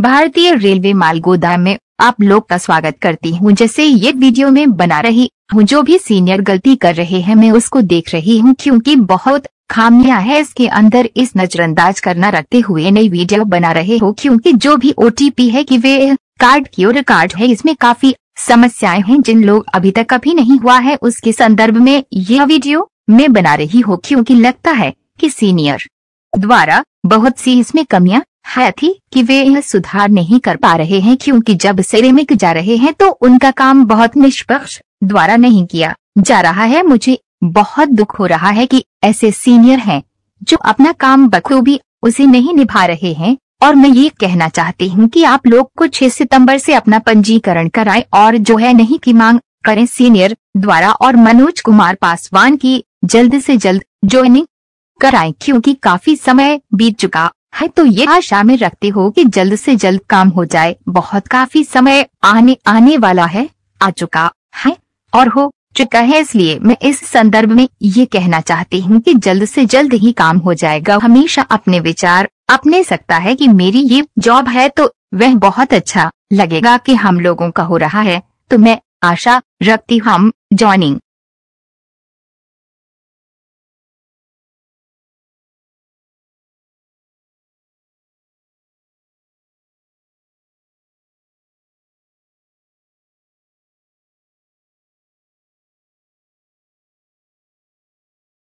भारतीय रेलवे माल गोदाम में आप लोग का स्वागत करती हूँ जैसे ये वीडियो में बना रही हूँ जो भी सीनियर गलती कर रहे हैं मैं उसको देख रही हूँ क्योंकि बहुत खामियां है इसके अंदर इस नजरअंदाज करना रखते हुए नई वीडियो बना रहे हो क्योंकि जो भी ओ है कि वे कार्ड की और कार्ड है इसमें काफी समस्याएं हैं जिन लोग अभी तक कभी नहीं हुआ है उसके संदर्भ में यह वीडियो मैं बना रही हूँ क्योंकि लगता है कि सीनियर द्वारा बहुत सी इसमें कमियां है थी कि वे यह सुधार नहीं कर पा रहे हैं क्योंकि जब सेरेमिक जा रहे हैं तो उनका काम बहुत निष्पक्ष द्वारा नहीं किया जा रहा है मुझे बहुत दुख हो रहा है कि ऐसे सीनियर हैं जो अपना काम बखूबी उसे नहीं निभा रहे हैं और मैं ये कहना चाहती हूँ कि आप लोग को 6 सितंबर से अपना पंजीकरण कराए और जो है नहीं की मांग करें सीनियर द्वारा और मनोज कुमार पासवान की जल्द ऐसी जल्द ज्वाइनिंग कराए क्यूँकी काफी समय बीत चुका है तो ये आशा में रखते हो कि जल्द से जल्द काम हो जाए बहुत काफी समय आने आने वाला है आ चुका है और हो चुका है इसलिए मैं इस संदर्भ में ये कहना चाहती हूँ कि जल्द से जल्द ही काम हो जाएगा हमेशा अपने विचार अपने सकता है कि मेरी ये जॉब है तो वह बहुत अच्छा लगेगा कि हम लोगों का हो रहा है तो मैं आशा रखती हूँ हम जॉइनिंग